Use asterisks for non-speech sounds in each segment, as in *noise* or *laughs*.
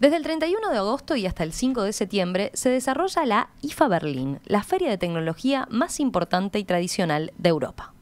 Desde el 31 de agosto y hasta el 5 de septiembre se desarrolla la IFA Berlín, la feria de tecnología más importante y tradicional de Europa.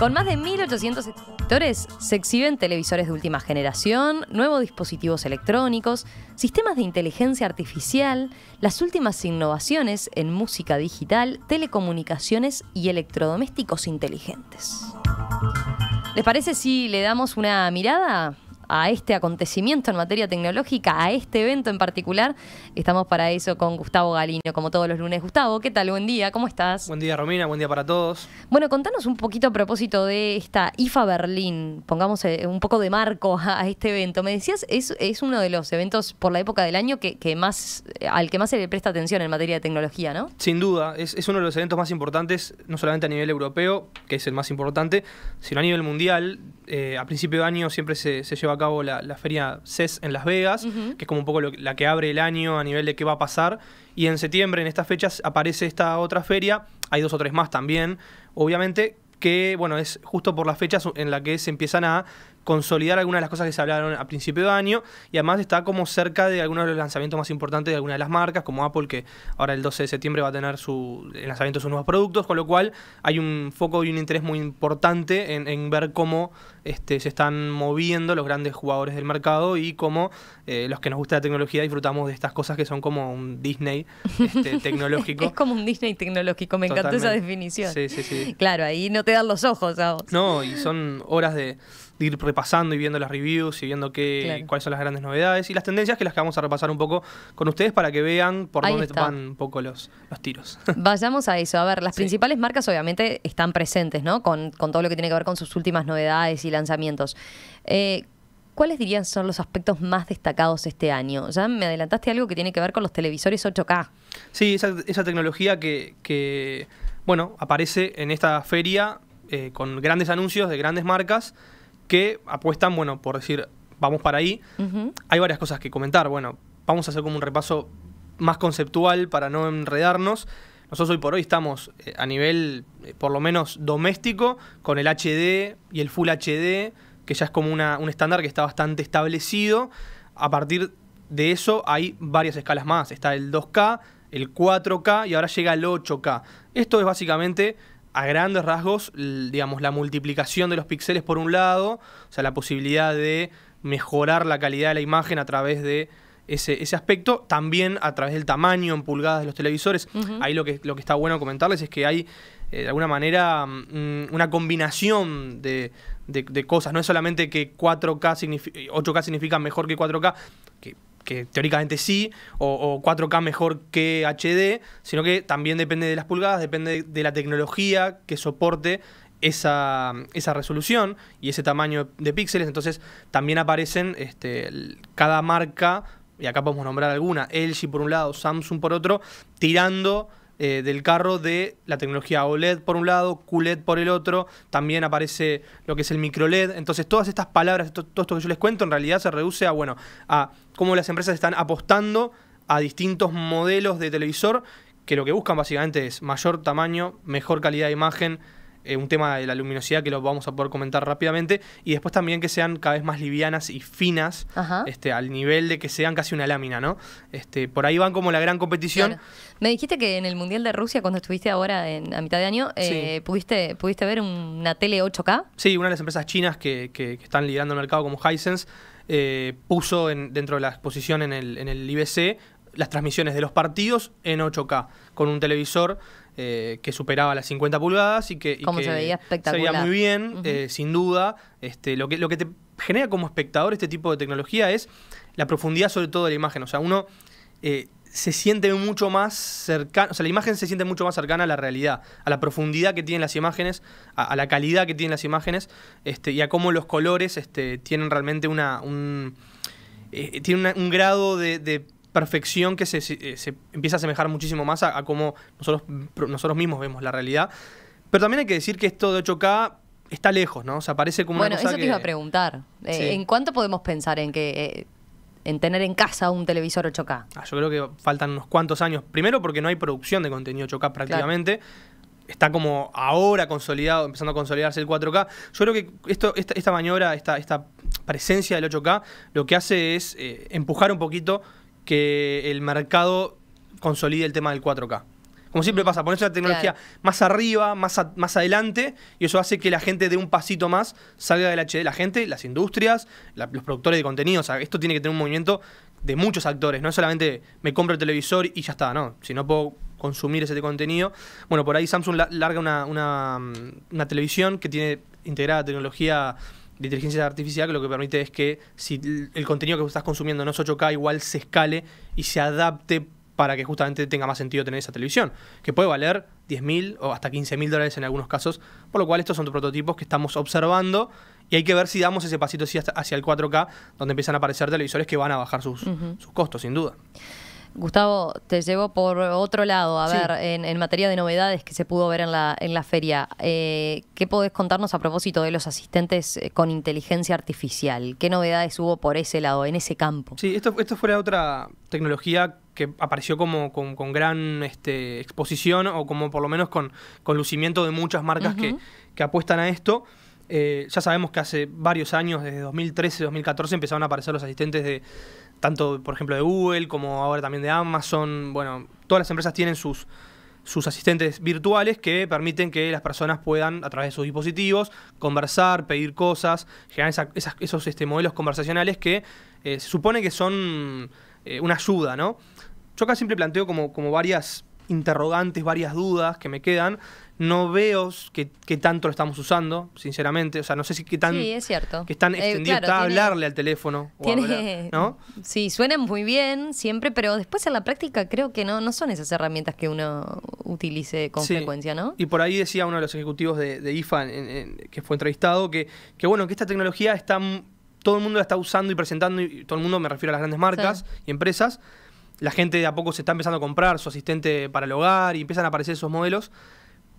Con más de 1.800 sectores se exhiben televisores de última generación, nuevos dispositivos electrónicos, sistemas de inteligencia artificial, las últimas innovaciones en música digital, telecomunicaciones y electrodomésticos inteligentes. ¿Les parece si le damos una mirada? a este acontecimiento en materia tecnológica, a este evento en particular. Estamos para eso con Gustavo Galino, como todos los lunes. Gustavo, ¿qué tal? Buen día, ¿cómo estás? Buen día, Romina, buen día para todos. Bueno, contanos un poquito a propósito de esta IFA Berlín, pongamos eh, un poco de marco *laughs* a este evento. Me decías, es, es uno de los eventos por la época del año que, más, eh, al que más se le presta atención en materia de tecnología, ¿no? Sin duda, es, es uno de los eventos más importantes, no solamente a nivel europeo, que es el más importante, sino a nivel mundial. Eh, a principio de año siempre se, lleva a cabo la, feria CES en Las Vegas, que es como un poco la que abre el año a nivel de qué va a pasar. Y en septiembre, en estas fechas, aparece esta otra feria. Hay dos o tres más también, obviamente, que bueno, es justo por las fechas en las que se empiezan a consolidar algunas de las cosas que se hablaron a principio de año y además está como cerca de algunos de los lanzamientos más importantes de algunas de las marcas, como Apple, que ahora el 12 de septiembre va a tener su, el lanzamiento de sus nuevos productos, con lo cual hay un foco y un interés muy importante en, ver cómo este, se están moviendo los grandes jugadores del mercado y cómo eh, los que nos gusta la tecnología disfrutamos de estas cosas que son como un Disney este, *laughs* tecnológico. es como un Disney tecnológico, me encanta encantó esa definición. Sí, sí, sí. Claro, ahí no te dan los ojos a vos. No, y son horas de ir repasando y viendo las reviews y viendo qué, cuáles son las grandes novedades y las tendencias que las que vamos a repasar un poco con ustedes para que vean por dónde van un poco los, tiros. *laughs* Vayamos a eso. A ver, las principales marcas obviamente están presentes, ¿no? Con, todo lo que tiene que ver con sus últimas novedades y lanzamientos. Eh, ¿Cuáles dirían son los aspectos más destacados este año? Ya me adelantaste algo que tiene que ver con los televisores 8K. Sí, esa, tecnología que, bueno, aparece en esta feria eh, con grandes anuncios de grandes marcas que apuestan, bueno, por decir, vamos para ahí. Hay varias cosas que comentar. Bueno, vamos a hacer como un repaso más conceptual para no enredarnos. Nosotros hoy por hoy estamos eh, a nivel, eh, por lo menos doméstico, con el HD y el Full HD, que ya es como un estándar que está bastante establecido. A partir de eso hay varias escalas más. Está el 2K, el 4K y ahora llega el 8K. Esto es básicamente a grandes rasgos, digamos, la multiplicación de los píxeles por un lado, o sea, la posibilidad de mejorar la calidad de la imagen a través de ese, aspecto, también a través del tamaño en pulgadas de los televisores. Ahí lo que, lo que está bueno comentarles es que hay, eh, de alguna manera, mm, una combinación de, cosas. No es solamente que 4K 8K significa mejor que 4K, que teóricamente sí, o, 4K mejor que HD, sino que también depende de las pulgadas, depende de la tecnología que soporte esa, esa resolución y ese tamaño de píxeles. Entonces también aparecen este, cada marca, y acá podemos nombrar alguna, LG por un lado, Samsung por otro, tirando eh, del carro de la tecnología OLED por un lado, QLED por el otro, también aparece lo que es el microLED. Entonces, todas estas palabras, todo esto que yo les cuento, en realidad se reduce a, bueno, a cómo las empresas están apostando a distintos modelos de televisor que lo que buscan básicamente es mayor tamaño, mejor calidad de imagen, eh, un tema de la luminosidad que lo vamos a poder comentar rápidamente, y después también que sean cada vez más livianas y finas, este, al nivel de que sean casi una lámina, ¿no? Este, por ahí van como la gran competición. Me dijiste que en el Mundial de Rusia, cuando estuviste ahora en, a mitad de año, eh, pudiste, ¿pudiste ver una tele 8K? Sí, una de las empresas chinas que, están liderando el mercado como Hisense. Eh, puso dentro de la exposición en el, en el IBC las transmisiones de los partidos en 8K, con un televisor eh, que superaba las 50 pulgadas y que, se veía muy bien, eh, sin duda. Este, lo, que, lo que te genera como espectador este tipo de tecnología es la profundidad sobre todo de la imagen. O sea, uno eh, se siente mucho más cercano, o sea, la imagen se siente mucho más cercana a la realidad, a la profundidad que tienen las imágenes, a, la calidad que tienen las imágenes este, y a cómo los colores este, tienen realmente una, un, un grado de perfección que eh, se, empieza a asemejar muchísimo más a, cómo nosotros, nosotros mismos vemos la realidad. Pero también hay que decir que esto de 8K está lejos, ¿no? O sea, parece como bueno, una cosa eso te iba a preguntar. Eh, ¿En cuánto podemos pensar en que eh, en tener en casa un televisor 8K? Ah, yo creo que faltan unos cuantos años. Primero porque no hay producción de contenido 8K prácticamente. Está como ahora consolidado, empezando a consolidarse el 4K. Yo creo que esto, esta, maniobra, esta, esta presencia del 8K, lo que hace es empujar un poquito que el mercado consolide el tema del 4K. Como siempre pasa, pones la tecnología más arriba, más, más adelante, y eso hace que la gente dé un pasito más, salga del HD. La gente, las industrias, los productores de contenido, o esto tiene que tener un movimiento de muchos actores, no es solamente me compro el televisor y ya está, no. Si no puedo consumir ese contenido. Bueno, por ahí Samsung larga una, mm, una televisión que tiene integrada tecnología de inteligencia artificial que lo que permite es que si el contenido que estás consumiendo no es 8K, igual se escale y se adapte para que justamente tenga más sentido tener esa televisión, que puede valer 10.000 o hasta 15.000 dólares en algunos casos, por lo cual estos son prototipos que estamos observando y hay que ver si damos ese pasito hacia el 4K, donde empiezan a aparecer televisores que van a bajar sus, sus costos, sin duda. Gustavo, te llevo por otro lado, a ver, en, materia de novedades que se pudo ver en la, en la feria, eh, ¿qué podés contarnos a propósito de los asistentes eh, con inteligencia artificial? ¿Qué novedades hubo por ese lado, en ese campo? Sí, esto, esto fue otra tecnología que apareció como con, gran este, exposición o como por lo menos con, con lucimiento de muchas marcas que, apuestan a esto. Eh, ya sabemos que hace varios años, desde 2013, 2014, empezaron a aparecer los asistentes de, tanto, por ejemplo, de Google como ahora también de Amazon. Bueno, todas las empresas tienen sus, sus asistentes virtuales que permiten que las personas puedan, a través de sus dispositivos, conversar, pedir cosas, generar esos este, modelos conversacionales que eh, se supone que son eh, una ayuda, ¿no? Yo acá siempre planteo como, como varias interrogantes, varias dudas que me quedan. No veo que, tanto lo estamos usando, sinceramente. O sea, no sé si qué tan, están eh, extendido está hablarle al teléfono. *laughs* Sí, suenan muy bien siempre, pero después en la práctica creo que no, no son esas herramientas que uno utilice con frecuencia, ¿no? Y por ahí decía uno de los ejecutivos de, IFA que fue entrevistado que, bueno, que esta tecnología está todo el mundo la está usando y presentando, y todo el mundo me refiero a las grandes marcas y empresas, la gente de a poco se está empezando a comprar su asistente para el hogar y empiezan a aparecer esos modelos,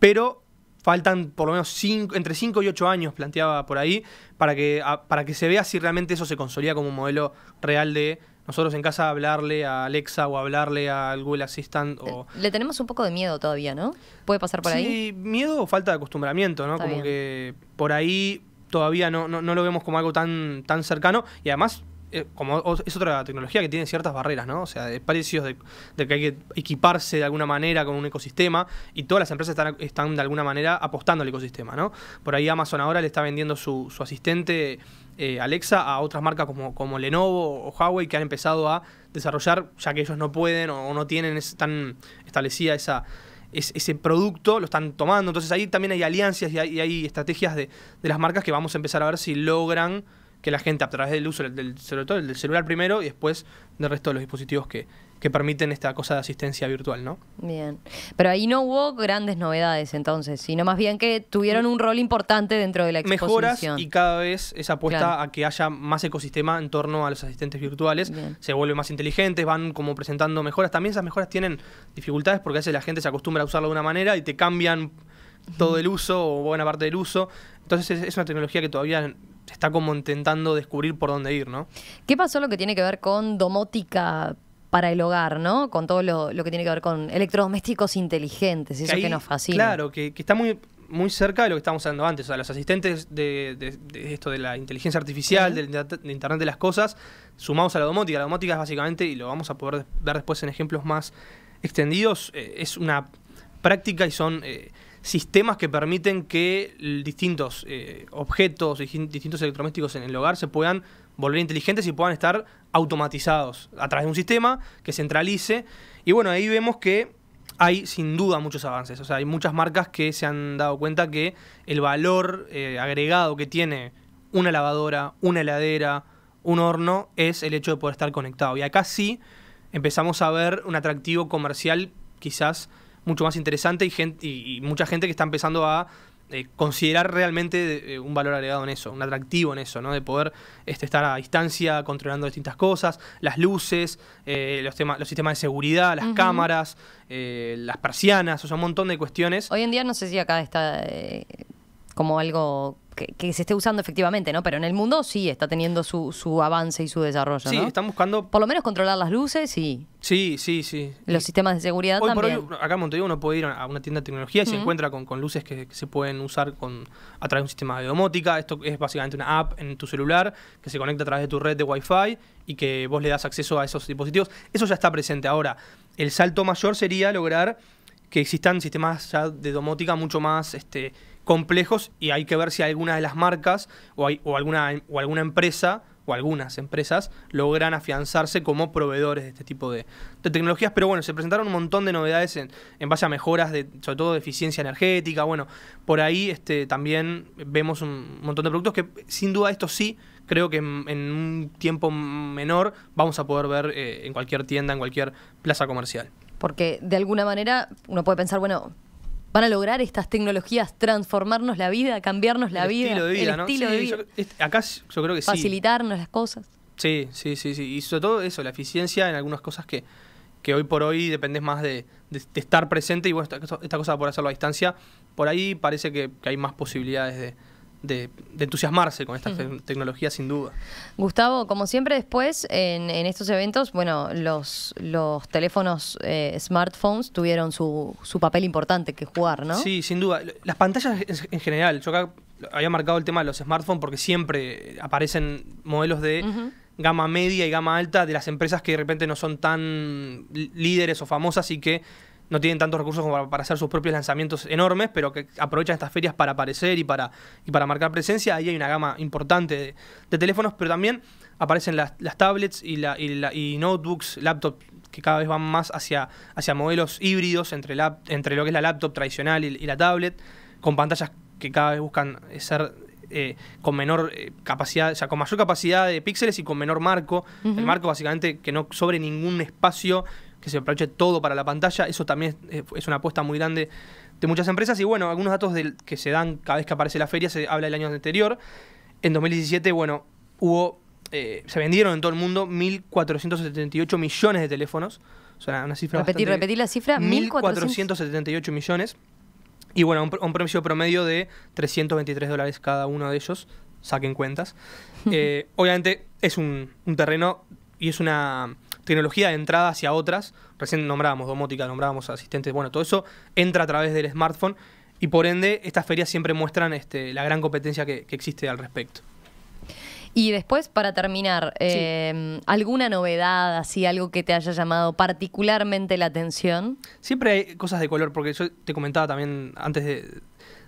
pero faltan por lo menos cinco, entre 5 y 8 años, planteaba por ahí, para que, para que se vea si realmente eso se consolida como un modelo real de nosotros en casa hablarle a Alexa o hablarle al Google Assistant. O... Eh, le tenemos un poco de miedo todavía, ¿no? ¿Puede pasar por ahí? Sí, miedo o falta de acostumbramiento, ¿no? como que por ahí todavía no, no, lo vemos como algo tan, tan cercano y además eh, como es otra tecnología que tiene ciertas barreras, ¿no? O sea, de precios, de, que hay que equiparse de alguna manera con un ecosistema y todas las empresas están, de alguna manera apostando al ecosistema, ¿no? Por ahí Amazon ahora le está vendiendo su, su asistente eh, Alexa a otras marcas como, como Lenovo o Huawei que han empezado a desarrollar, ya que ellos no pueden o, no tienen tan establecida esa, ese producto, lo están tomando. Entonces ahí también hay alianzas y hay, estrategias de, de, las marcas que vamos a empezar a ver si logran que la gente a través del uso del, celular primero y después del resto de los dispositivos que, permiten esta cosa de asistencia virtual, ¿no? Bien. Pero ahí no hubo grandes novedades entonces, sino más bien que tuvieron un rol importante dentro de la exposición. Mejoras y cada vez esa apuesta a que haya más ecosistema en torno a los asistentes virtuales, se vuelven más inteligentes, van como presentando mejoras. También esas mejoras tienen dificultades porque a veces la gente se acostumbra a usarlo de una manera y te cambian todo el uso o buena parte del uso. Entonces es una tecnología que todavía está como intentando descubrir por dónde ir, ¿no? ¿Qué pasó lo que tiene que ver con domótica para el hogar, ¿no? Con todo lo, que tiene que ver con electrodomésticos inteligentes, que eso que nos fascina. Claro, que, está muy, muy cerca de lo que estábamos hablando antes. O sea, los asistentes de, esto de la inteligencia artificial, del de Internet de las Cosas, sumamos a la domótica. La domótica es básicamente, y lo vamos a poder ver después en ejemplos más extendidos, eh, es una práctica y son... Eh, sistemas que permiten que eh, distintos eh, objetos, distintos electrodomésticos en el hogar se puedan volver inteligentes y puedan estar automatizados a través de un sistema que centralice. Y bueno, ahí vemos que hay sin duda muchos avances. O sea, hay muchas marcas que se han dado cuenta que el valor eh, agregado que tiene una lavadora, una heladera, un horno, es el hecho de poder estar conectado. Y acá sí empezamos a ver un atractivo comercial quizás mucho más interesante y, gente, y, mucha gente que está empezando a eh, considerar realmente eh, un valor agregado en eso, un atractivo en eso, ¿no? De poder este, estar a distancia controlando distintas cosas, las luces, eh, los, temas, los sistemas de seguridad, las cámaras, las persianas, o sea, un montón de cuestiones. Hoy en día no sé si acá está como algo que, se esté usando efectivamente, ¿no? Pero en el mundo sí está teniendo su, su avance y su desarrollo. Sí, están buscando. Por lo menos controlar las luces y. Sí, sí, sí. Los sistemas de seguridad hoy Por hoy, acá en Montevideo uno puede ir a una tienda de tecnología y se encuentra con, luces que, se pueden usar con, a través de un sistema de domótica. Esto es básicamente una app en tu celular que se conecta a través de tu red de Wi-Fi y que vos le das acceso a esos dispositivos. Eso ya está presente. Ahora, el salto mayor sería lograr que existan sistemas ya de domótica mucho más este, complejos y hay que ver si alguna de las marcas o, alguna, o alguna empresa o algunas empresas logran afianzarse como proveedores de este tipo de, tecnologías. Pero bueno, se presentaron un montón de novedades en, base a mejoras, de, sobre todo de eficiencia energética. Bueno, por ahí este, también vemos un montón de productos que sin duda esto sí creo que en, un tiempo menor vamos a poder ver eh, en cualquier tienda, en cualquier plaza comercial. Porque de alguna manera uno puede pensar, bueno, van a lograr estas tecnologías transformarnos la vida, cambiarnos la vida, el estilo de vida. acá yo creo que sí. Facilitarnos las cosas. Sí, sí, sí, sí. Y sobre todo eso, la eficiencia en algunas cosas que, que hoy por hoy dependes más de, estar presente y bueno, esta, cosa por hacerlo a distancia, por ahí parece que hay más posibilidades de, de, entusiasmarse con esta tecnología sin duda. Gustavo, como siempre después en, estos eventos, bueno, los, los teléfonos eh, smartphones tuvieron su, papel importante que jugar, ¿no? Sí, sin duda. Las pantallas en, general, yo acá había marcado el tema de los smartphones porque siempre aparecen modelos de... gama media y gama alta de las empresas que de repente no son tan líderes o famosas y que no tienen tantos recursos como para hacer sus propios lanzamientos enormes, pero que aprovechan estas ferias para aparecer y para, y para marcar presencia. Ahí hay una gama importante de, teléfonos, pero también aparecen las, tablets y, la, y, notebooks, laptops que cada vez van más hacia, hacia modelos híbridos entre, la, entre lo que es la laptop tradicional y, la tablet, con pantallas que cada vez buscan eh, ser eh, con menor eh, capacidad, o con mayor capacidad de píxeles y con menor marco. El marco básicamente que no sobre ningún espacio que se aproveche todo para la pantalla. Eso también eh, es, una apuesta muy grande de muchas empresas. Y bueno, algunos datos que se dan cada vez que aparece la feria, se habla del año anterior. En 2017, bueno, hubo. Eh, se vendieron en todo el mundo 1.478 millones de teléfonos. O sea, una cifra. repetir la cifra: 1.478 millones. Y bueno, un, precio promedio de 323 dólares cada uno de ellos. Saquen cuentas. *laughs* Eh, obviamente es un terreno y es una tecnología de entrada hacia otras. Recién nombrábamos domótica, nombrábamos asistentes, bueno, todo eso entra a través del smartphone y por ende estas ferias siempre muestran este, la gran competencia que, existe al respecto. Y después, para terminar, em, ¿alguna novedad, así, algo que te haya llamado particularmente la atención? Siempre hay cosas de color, porque yo te comentaba también antes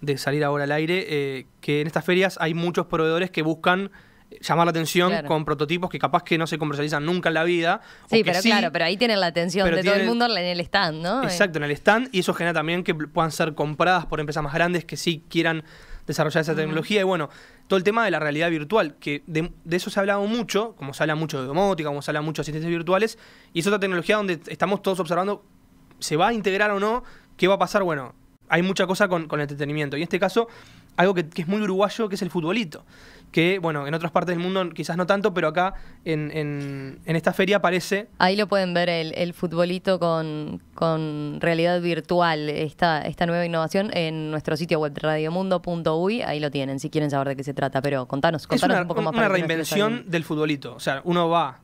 de, salir ahora al aire, eh, que en estas ferias hay muchos proveedores que buscan llamar la atención con prototipos que capaz que no se comercializan nunca en la vida. Sí, pero claro, pero ahí tienen la atención de todo el mundo en el stand, ¿no? Exacto, en el stand, y eso genera también que puedan ser compradas por empresas más grandes que sí quieran desarrollar esa tecnología. Y bueno, todo el tema de la realidad virtual, que de, eso se ha hablado mucho, como se habla mucho de domótica, como se habla mucho de asistentes virtuales, y es otra tecnología donde estamos todos observando, ¿se va a integrar o no? ¿Qué va a pasar? Bueno, hay mucha cosa con, el entretenimiento. Y en este caso, algo que, es muy uruguayo, que es el futbolito que, bueno, en otras partes del mundo quizás no tanto, pero acá en, esta feria aparece... Ahí lo pueden ver, el, futbolito con, realidad virtual, esta, esta nueva innovación en nuestro sitio web radiomundo.uy, ahí lo tienen, si quieren saber de qué se trata, pero contanos, contanos un poco más. Es una reinvención del futbolito, o sea, uno va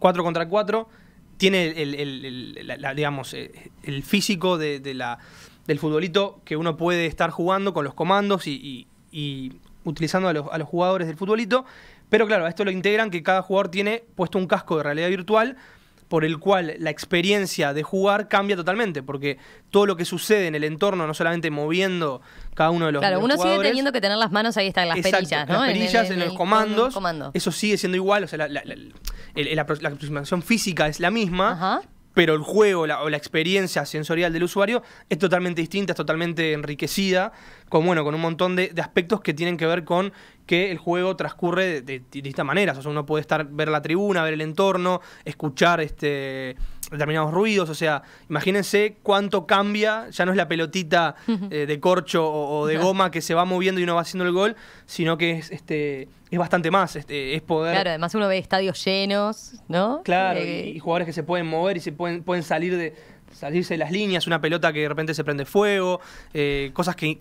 4 contra 4, tiene el, digamos, eh, el físico de, la, del futbolito que uno puede estar jugando con los comandos y utilizando a los, jugadores del futbolito. Pero claro, a esto lo integran que cada jugador tiene puesto un casco de realidad virtual por el cual la experiencia de jugar cambia totalmente, porque todo lo que sucede en el entorno, no solamente moviendo cada uno de los Claro, uno sigue teniendo que tener las manos ahí están las perillas, ¿no? Las perillas, en, los comandos. Eso sigue siendo igual, o sea, la, la aproximación física es la misma, Ajá pero el juego o la experiencia sensorial del usuario es totalmente distinta, es totalmente enriquecida, con, bueno, con un montón de, aspectos que tienen que ver con que el juego transcurre de, esta de distintas maneras. O sea, uno puede estar, ver la tribuna, ver el entorno, escuchar este, determinados ruidos. O sea, imagínense cuánto cambia, ya no es la pelotita eh, de corcho o, de goma que se va moviendo y uno va haciendo el gol, sino que es este es bastante más, este, es poder. Claro, además uno ve estadios llenos, ¿no? Claro, eh, y, jugadores que se pueden mover y se pueden, pueden salir de, salirse de las líneas, una pelota que de repente se prende fuego, eh, cosas que,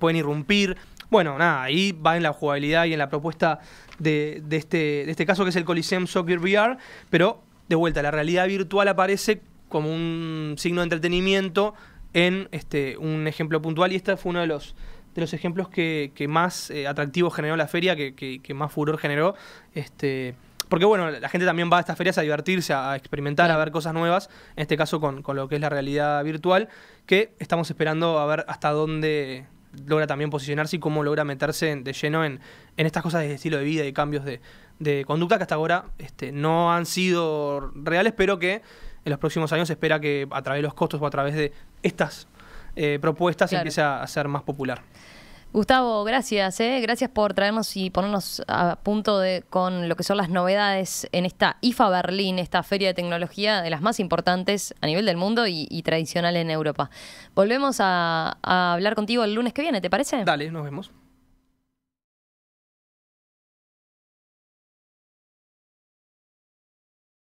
pueden irrumpir. Bueno, nada, ahí va en la jugabilidad y en la propuesta de, de, este, de este caso que es el Coliseum Soccer VR, pero de vuelta, la realidad virtual aparece como un signo de entretenimiento en este, un ejemplo puntual y este fue uno de los de los ejemplos que, más eh, atractivo generó la feria, que, más furor generó. Este, porque bueno, la gente también va a estas ferias a divertirse, a, experimentar, a ver cosas nuevas, en este caso con, con lo que es la realidad virtual, que estamos esperando a ver hasta dónde logra también posicionarse y cómo logra meterse de lleno en, estas cosas de estilo de vida y cambios de, de conducta que hasta ahora este, no han sido reales, pero que en los próximos años se espera que a través de los costos o a través de estas eh, propuestas empiece a, a ser más popular. Gustavo, gracias, ¿eh? gracias por traernos y ponernos a punto de, con lo que son las novedades en esta IFA Berlín, esta feria de tecnología de las más importantes a nivel del mundo y, tradicional en Europa. Volvemos a hablar contigo el lunes que viene, ¿te parece? Dale, nos vemos.